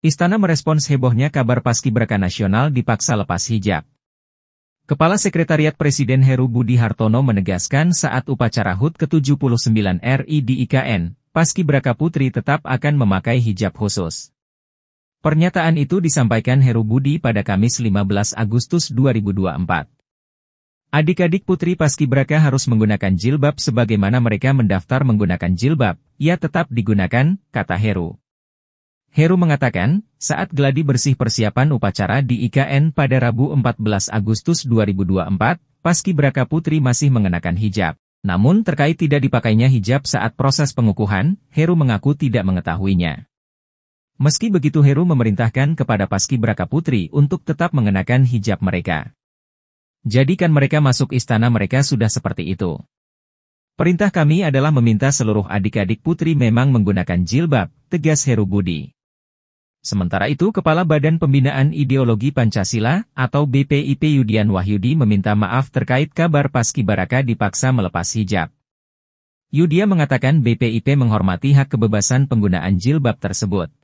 Istana merespons hebohnya kabar paskibraka nasional dipaksa lepas hijab. Kepala Sekretariat Presiden Heru Budi Hartono menegaskan saat upacara HUT ke-79 RI di IKN, paskibraka putri tetap akan memakai hijab khusus. Pernyataan itu disampaikan Heru Budi pada Kamis 15 Agustus 2024. Adik-adik putri paskibraka harus menggunakan jilbab sebagaimana mereka mendaftar menggunakan jilbab, ia tetap digunakan, kata Heru. Heru mengatakan, saat geladi bersih persiapan upacara di IKN pada Rabu 14 Agustus 2024, Paski Braka Putri masih mengenakan hijab. Namun terkait tidak dipakainya hijab saat proses pengukuhan, Heru mengaku tidak mengetahuinya. Meski begitu Heru memerintahkan kepada Paski Braka Putri untuk tetap mengenakan hijab mereka. Jadikan mereka masuk istana mereka sudah seperti itu. Perintah kami adalah meminta seluruh adik-adik putri memang menggunakan jilbab, tegas Heru Budi. Sementara itu Kepala Badan Pembinaan Ideologi Pancasila atau BPIP Yudian Wahyudi meminta maaf terkait kabar Paskibaraka dipaksa melepas hijab. Yudia mengatakan BPIP menghormati hak kebebasan penggunaan jilbab tersebut.